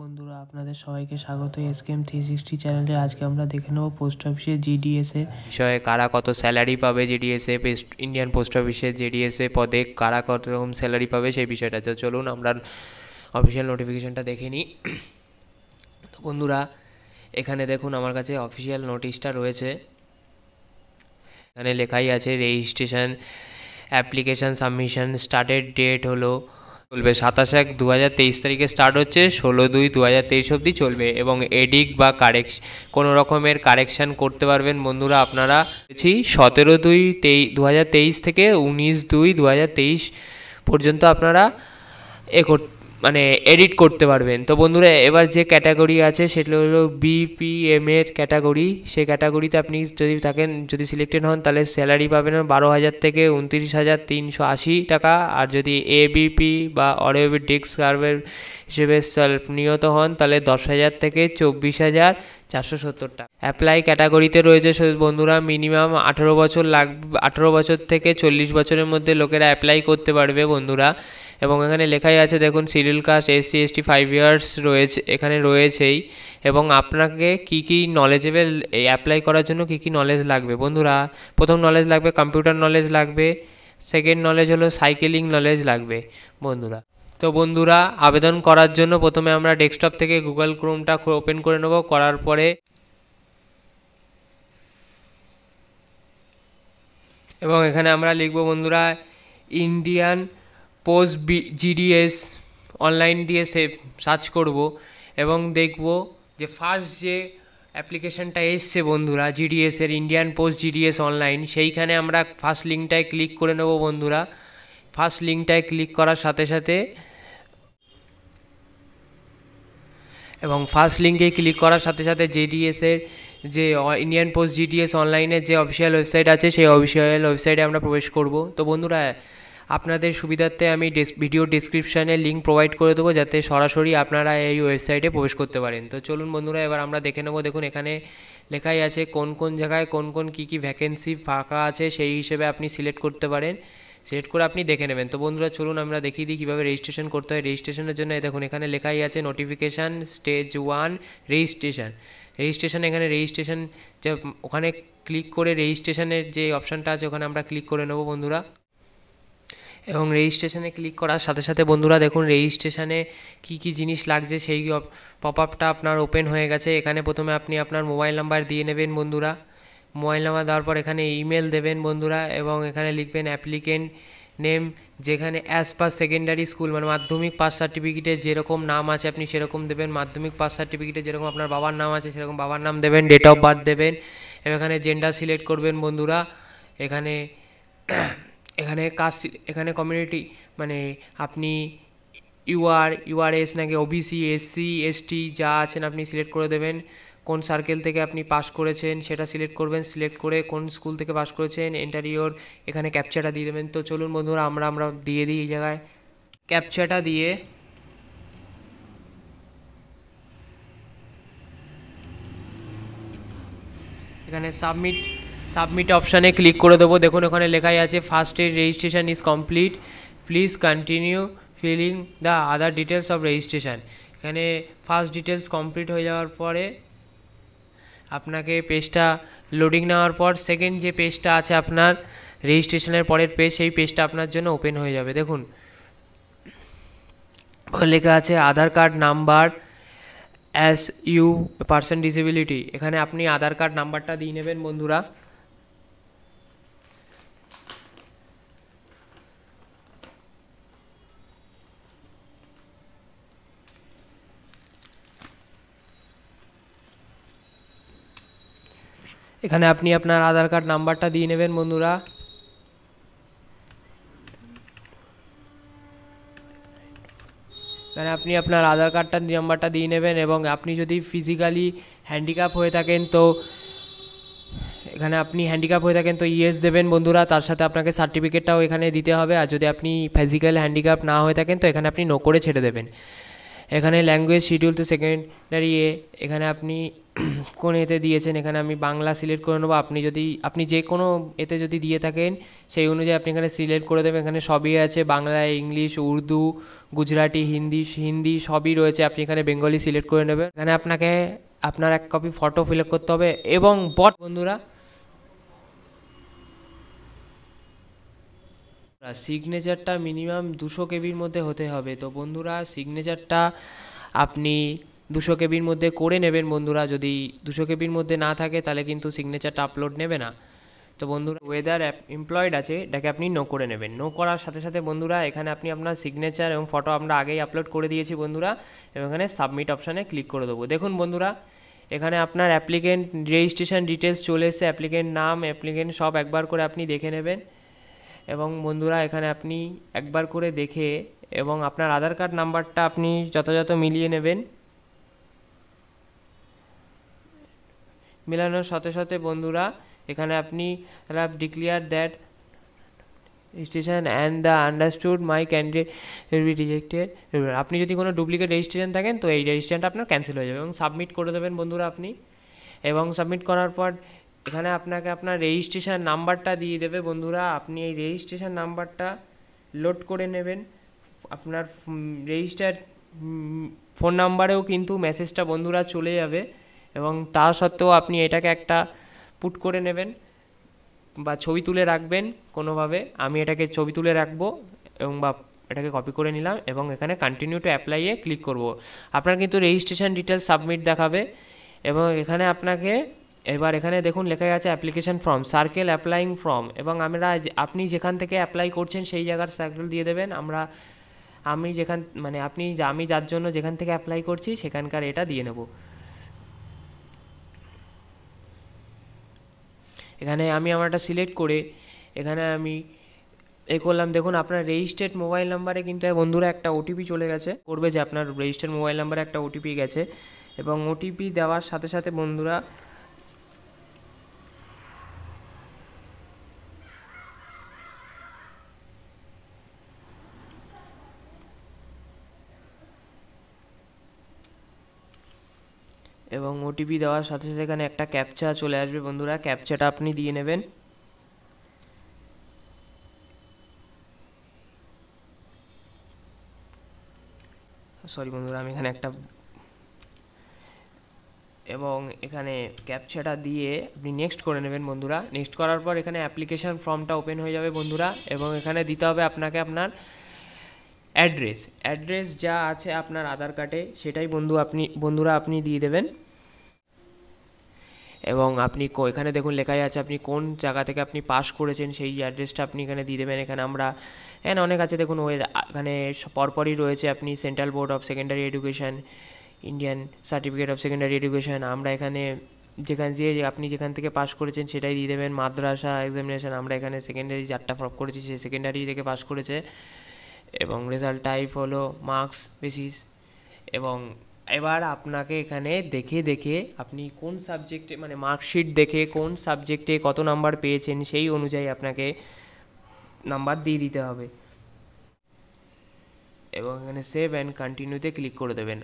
বন্ধুরা আপনাদের সবাইকে স্বাগত এসকেএম থ্রি সিক্সটি চ্যানেলে আজকে আমরা দেখে নেব পোস্ট অফিসে জিডিএসএ বিষয়ে কারা কত স্যালারি পাবে জিডিএসএ ইন্ডিয়ান পোস্ট অফিসে জিডিএসএ পদে কারা কত রকম স্যালারি পাবে সেই বিষয়টা তো চলুন আমরা অফিসিয়াল নোটিফিকেশনটা দেখে নিই তো বন্ধুরা এখানে দেখুন আমার কাছে অফিসিয়াল নোটিশটা রয়েছে এখানে লেখাই আছে registration application submission started date হলো চলবে সাতাশ এক দু তারিখে স্টার্ট হচ্ছে ষোলো দুই দু অবধি চলবে এবং এডিক বা কারেকশ কোনো রকমের কারেকশান করতে পারবেন বন্ধুরা আপনারা সতেরো দুই তেই দু থেকে উনিশ দুই দু পর্যন্ত আপনারা এ করতে মানে এডিট করতে পারবেন তো বন্ধুরা এবার যে ক্যাটাগরি আছে সেগুলো হলো বিপিএম এর ক্যাটাগরি সেই ক্যাটাগরিতে আপনি যদি থাকেন যদি সিলেক্টেড হন তাহলে স্যালারি পাবেন বারো হাজার থেকে উনত্রিশ হাজার তিনশো আশি টাকা আর যদি এবিপি বা অডিওবি ডেস্ক সার্ভের হিসেবে সেলফ নিহত হন তাহলে দশ হাজার থেকে চব্বিশ হাজার চারশো সত্তর টাকা অ্যাপ্লাই ক্যাটাগরিতে রয়েছে বন্ধুরা মিনিমাম আঠেরো বছর লাগ আঠেরো বছর থেকে চল্লিশ বছরের মধ্যে লোকেরা অ্যাপ্লাই করতে পারবে বন্ধুরা এবং এখানে লেখাই আছে দেখুন schedule caste S SC ST five years রয়েছে এখানে রয়েছেই এবং আপনাকে কি কি নলেজেবল অ্যাপ্লাই করার জন্য কি কি নলেজ লাগবে বন্ধুরা প্রথম নলেজ লাগবে কম্পিউটার নলেজ লাগবে সেকেন্ড নলেজ হলো সাইকেলিং নলেজ লাগবে বন্ধুরা তো বন্ধুরা আবেদন করার জন্য প্রথমে আমরা ডেস্কটপ থেকে গুগল ক্রোমটা ওপেন করে নেব করার পরে এবং এখানে আমরা লিখব বন্ধুরা Indian post B GDS online দিয়ে সে সার্চ করব এবং দেখব যে ফার্স্ট যে অ্যাপ্লিকেশনটা এসছে বন্ধুরা জিডিএসের ইন্ডিয়ান পোস্ট জিডিএস অনলাইন সেইখানে আমরা ফার্স্ট লিঙ্কটায় ক্লিক করে নেব বন্ধুরা ফার্স্ট লিঙ্কটায় ক্লিক করার সাথে সাথে এবং ফার্স্ট লিঙ্কে ক্লিক করার সাথে সাথে জিডিএসের যে ইন্ডিয়ান পোস্ট জিডিএস অনলাইনের যে অফিসিয়াল ওয়েবসাইট আছে সেই অফিসিয়াল ওয়েবসাইটে আমরা প্রবেশ করব তো বন্ধুরা আপনাদের সুবিধার্থে আমি ভিডিও ডিসক্রিপশানে লিঙ্ক প্রোভাইড করে দেবো যাতে সরাসরি আপনারা এই ওয়েবসাইটে প্রবেশ করতে পারেন তো চলুন বন্ধুরা এবার আমরা দেখে নেবো দেখুন এখানে লেখাই আছে কোন কোন জায়গায় কোন কোন কী কী ভ্যাকেন্সি ফাঁকা আছে সেই হিসেবে আপনি সিলেক্ট করতে পারেন সিলেক্ট করে আপনি দেখে নেবেন তো বন্ধুরা চলুন আমরা দেখিয়ে দিই কীভাবে রেজিস্ট্রেশন করতে হয় রেজিস্ট্রেশনের জন্য দেখুন এখানে লেখাই আছে notification stage one registration registration এখানে রেজিস্ট্রেশন যে ওখানে ক্লিক করে রেজিস্ট্রেশনের যে অপশানটা আছে ওখানে আমরা ক্লিক করে নেবো বন্ধুরা এবং রেজিস্ট্রেশনে ক্লিক করার সাথে সাথে বন্ধুরা দেখুন রেজিস্ট্রেশনে কি কি জিনিস লাগছে সেই পপ আপটা আপনার ওপেন হয়ে গেছে এখানে প্রথমে আপনি আপনার মোবাইল নাম্বার দিয়ে নেবেন বন্ধুরা মোবাইল নাম্বার দেওয়ার পর এখানে ইমেল দেবেন বন্ধুরা এবং এখানে লিখবেন অ্যাপ্লিকেন্ট নেম যেখানে অ্যাজ পার সেকেন্ডারি স্কুল মানে মাধ্যমিক পাস সার্টিফিকেটে যেরকম নাম আছে আপনি সেরকম দেবেন মাধ্যমিক পাস সার্টিফিকেটে যেরকম আপনার বাবার নাম আছে সেরকম বাবার নাম দেবেন ডেট অফ বার্থ দেবেন এবং এখানে জেন্ডার সিলেক্ট করবেন বন্ধুরা এখানে এখানে কাজ এখানে কমিউনিটি মানে আপনি ইউআর ইউআরএস নাকি ওবিসি এসসি এসটি যা আছেন আপনি সিলেক্ট করে দেবেন কোন সার্কেল থেকে আপনি পাস করেছেন সেটা সিলেক্ট করবেন সিলেক্ট করে কোন স্কুল থেকে পাস করেছেন ইন্টারিওর এখানে ক্যাপচাটা দিয়ে দেবেন তো চলুন বন্ধুরা আমরা আমরা দিয়ে দিই এই জায়গায় ক্যাপচাটা দিয়ে এখানে সাবমিট সাবমিট অপশানে ক্লিক করে দেবো দেখুন ওখানে লেখাই আছে first add registration is complete please continue filling the other details of registration এখানে ফার্স্ট ডিটেলস কমপ্লিট হয়ে যাওয়ার পরে আপনাকে পেজটা লোডিং নেওয়ার পর সেকেন্ড যে পেজটা আছে আপনার রেজিস্ট্রেশনের পরের পেজ সেই পেজটা আপনার জন্য ওপেন হয়ে যাবে দেখুন লেখা আছে Aadhaar card number as you person disability এখানে আপনি আধার কার্ড নাম্বারটা দিয়ে নেবেন বন্ধুরা এখানে আপনি আপনার আধার কার্ড নাম্বারটা দিয়ে নেবেন বন্ধুরা এখানে আপনি আপনার আধার কার্ডটার নাম্বারটা দিয়ে নেবেন এবং আপনি যদি ফিজিক্যালি হ্যান্ডিক্যাপ হয়ে থাকেন তো এখানে আপনি হ্যান্ডিক্যাপ হয়ে থাকেন তো ইয়েস দেবেন বন্ধুরা তার সাথে আপনাকে সার্টিফিকেটটাও এখানে দিতে হবে আর যদি আপনি ফিজিক্যাল হ্যান্ডিক্যাপ না হয়ে থাকেন তো এখানে আপনি নো করে ছেড়ে দেবেন এখানে ল্যাঙ্গুয়েজ শিডিউল তো সেকেন্ডারি এ এখানে আপনি কোন এতে দিয়েছেন এখানে আমি বাংলা সিলেক্ট করে নেবো আপনি যদি আপনি যে কোনো এতে যদি দিয়ে থাকেন সেই অনুযায়ী আপনি এখানে সিলেক্ট করে দেবেন এখানে সবই আছে বাংলা ইংলিশ উর্দু গুজরাটি হিন্দি হিন্দি সবই রয়েছে আপনি এখানে বেঙ্গলি সিলেক্ট করে নেবেন এখানে আপনাকে আপনার এক কপি ফটো ফিল করতে হবে এবং বট বন্ধুরা সিগনেচারটা মিনিমাম দুশো কেবির মধ্যে হতে হবে তো বন্ধুরা সিগনেচারটা আপনি দুশো কেবির মধ্যে করে নেবেন বন্ধুরা যদি দুশো কেবির মধ্যে না থাকে তাহলে কিন্তু সিগনেচারটা আপলোড নেবে না তো বন্ধুরা ওয়েদার অ্যাপ এমপ্লয়েড আছে এটাকে আপনি নো করে নেবেন নো করার সাথে সাথে বন্ধুরা এখানে আপনি আপনার সিগনেচার এবং ফটো আমরা আগেই আপলোড করে দিয়েছি বন্ধুরা এবং এখানে সাবমিট অপশানে ক্লিক করে দেবো দেখুন বন্ধুরা এখানে আপনার অ্যাপ্লিকেন্ট রেজিস্ট্রেশন ডিটেলস চলে এসছে অ্যাপ্লিকেন্ট নাম অ্যাপ্লিকেন্ট সব একবার করে আপনি দেখে নেবেন এবং বন্ধুরা এখানে আপনি একবার করে দেখে এবং আপনার আধার কার্ড নাম্বারটা আপনি যথাযথ মিলিয়ে নেবেন মেলানোর সাথে সাথে বন্ধুরা এখানে আপনি declare that registration and the understood my candidate be rejected আপনি যদি কোনো ডুপ্লিকেট রেজিস্ট্রেশন থাকেন তো এই রেজিস্ট্রেশনটা আপনার ক্যান্সেল হয়ে যাবে এবং সাবমিট করে দেবেন বন্ধুরা আপনি এবং সাবমিট করার পর এখানে আপনাকে আপনার রেজিস্ট্রেশন নাম্বারটা দিয়ে দেবে বন্ধুরা আপনি এই রেজিস্ট্রেশন নাম্বারটা লোড করে নেবেন আপনার রেজিস্টার ফোন নাম্বারেও কিন্তু মেসেজটা বন্ধুরা চলে যাবে এবং তা সত্ত্বেও আপনি এটাকে একটা পুট করে নেবেন বা ছবি তুলে রাখবেন কোনোভাবে আমি এটাকে ছবি তুলে রাখবো এবং বা এটাকে কপি করে নিলাম এবং এখানে কন্টিনিউ টু অ্যাপ্লাইয়ে ক্লিক করব আপনার কিন্তু রেজিস্ট্রেশন ডিটেলস সাবমিট দেখাবে এবং এখানে আপনাকে এবার এখানে দেখুন লেখা আছে application form circle applying form এবং আমরা আপনি যেখান থেকে অ্যাপ্লাই করছেন সেই জায়গার সার্কেল দিয়ে দেবেন আমরা আমি যেখান মানে আপনি আমি যার জন্য যেখান থেকে অ্যাপ্লাই করছি সেখানকার এটা দিয়ে নেবো এখানে আমি আমারটা সিলেক্ট করে এখানে আমি এ করলাম দেখুন আপনার রেজিস্টার্ড মোবাইল নাম্বারে কিন্তু বন্ধুরা একটা ওটিপি চলে গেছে করবে যে আপনার রেজিস্টার্ড মোবাইল নাম্বারে একটা ওটিপি গেছে এবং ওটিপি দেওয়ার সাথে সাথে বন্ধুরা এবং ওটিপি দেওয়ার সাথে সাথে এখানে একটা ক্যাপচা চলে আসবে বন্ধুরা ক্যাপচাটা আপনি দিয়ে নেবেন সরি বন্ধুরা আমি এখানে একটা এবং এখানে ক্যাপচাটা দিয়ে আপনি নেক্সট করে নেবেন বন্ধুরা নেক্সট করার পর এখানে অ্যাপ্লিকেশান ফর্মটা ওপেন হয়ে যাবে বন্ধুরা এবং এখানে দিতে হবে আপনাকে আপনার অ্যাড্রেস অ্যাড্রেস যা আছে আপনার আধার কার্ডে সেটাই বন্ধু আপনি বন্ধুরা আপনি দিয়ে দেবেন এবং আপনি এখানে দেখুন লেখাই আছে আপনি কোন জায়গা থেকে আপনি পাস করেছেন সেই অ্যাড্রেসটা আপনি এখানে দিয়ে দেবেন এখানে আমরা হ্যাঁ অনেক আছে দেখুন ওই এখানে পরপরই রয়েছে আপনি central board of secondary education Indian certificate of secondary education আমরা এখানে যেখান যে আপনি যেখান থেকে পাস করেছেন সেটাই দিয়ে দেবেন মাদ্রাসা এক্সামিনেশান আমরা এখানে সেকেন্ডারি যারটা ফ্রপ করেছি সেই সেকেন্ডারি থেকে পাস করেছে এবং রেজাল্ট টাইপ হলো মার্কস বেসিস এবং এবার আপনাকে এখানে দেখে দেখে আপনি কোন সাবজেক্টে মানে মার্কশিট দেখে কোন সাবজেক্টে কত নাম্বার পেয়েছেন সেই অনুযায়ী আপনাকে নাম্বার দিয়ে দিতে হবে এবং এখানে সেভ অ্যান্ড কন্টিনিউতে ক্লিক করে দেবেন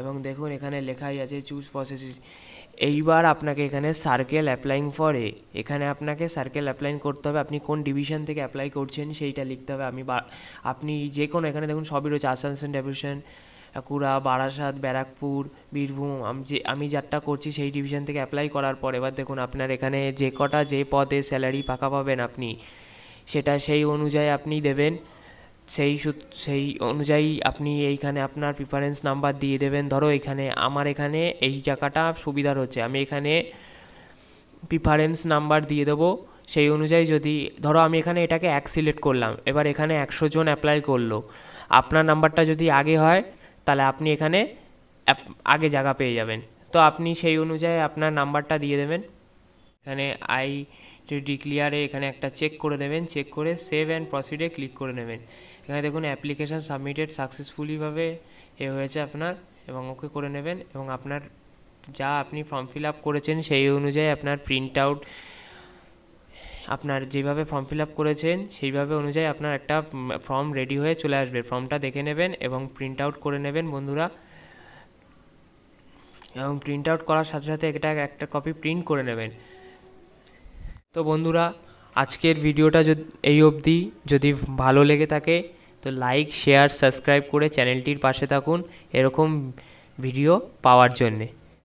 এবং দেখুন এখানে লেখাই আছে চুজ প্রসেস এইবার আপনাকে এখানে সার্কেল অ্যাপ্লাইং ফরে এখানে আপনাকে সার্কেল অ্যাপ্লাইং করতে হবে আপনি কোন ডিভিশন থেকে অ্যাপ্লাই করছেন সেইটা লিখতে হবে আমি আপনি যে কোনো এখানে দেখুন সবই রয়েছে আসানসোল ডেভিশন বাঁকুড়া বারাসাত ব্যারাকপুর বীরভূম আমি যে আমি যারটা করছি সেই ডিভিশন থেকে অ্যাপ্লাই করার পর এবার দেখুন আপনার এখানে যে কটা যে পদে স্যালারি পাকা পাবেন আপনি সেটা সেই অনুযায়ী আপনি দেবেন সেই সেই অনুযায়ী আপনি এইখানে আপনার প্রিফারেন্স নাম্বার দিয়ে দেবেন ধরো এখানে আমার এখানে এই জায়গাটা সুবিধার হচ্ছে আমি এখানে প্রিফারেন্স নাম্বার দিয়ে দেবো সেই অনুযায়ী যদি ধরো আমি এখানে এটাকে এক সিলেক্ট করলাম এবার এখানে একশো জন অ্যাপ্লাই করলো আপনার নাম্বারটা যদি আগে হয় তাহলে আপনি এখানে আগে জায়গা পেয়ে যাবেন তো আপনি সেই অনুযায়ী আপনার নাম্বারটা দিয়ে দেবেন এখানে আই ডিক্লিয়ারে এখানে একটা চেক করে দেবেন চেক করে সেভ অ্যান্ড প্রসিডে ক্লিক করে নেবেন এখানে দেখুন অ্যাপ্লিকেশান সাবমিটেড সাকসেসফুলিভাবে এ হয়েছে আপনার এবং ওকে করে নেবেন এবং আপনার যা আপনি ফর্ম ফিল আপ করেছেন সেই অনুযায়ী আপনার প্রিন্ট আউট আপনার যেভাবে ফর্ম ফিল আপ করেছেন সেইভাবে অনুযায়ী আপনার একটা ফর্ম রেডি হয়ে চলে আসবে ফর্মটা দেখে নেবেন এবং প্রিন্ট আউট করে নেবেন বন্ধুরা এবং প্রিন্ট আউট করার সাথে সাথে এটা একটা কপি প্রিন্ট করে নেবেন তো বন্ধুরা আজকের ভিডিওটা যদি এই অবধি যদি ভালো লেগে থাকে তো লাইক শেয়ার সাবস্ক্রাইব করে চ্যানেলটির পাশে থাকুন এরকম ভিডিও পাওয়ার জন্যে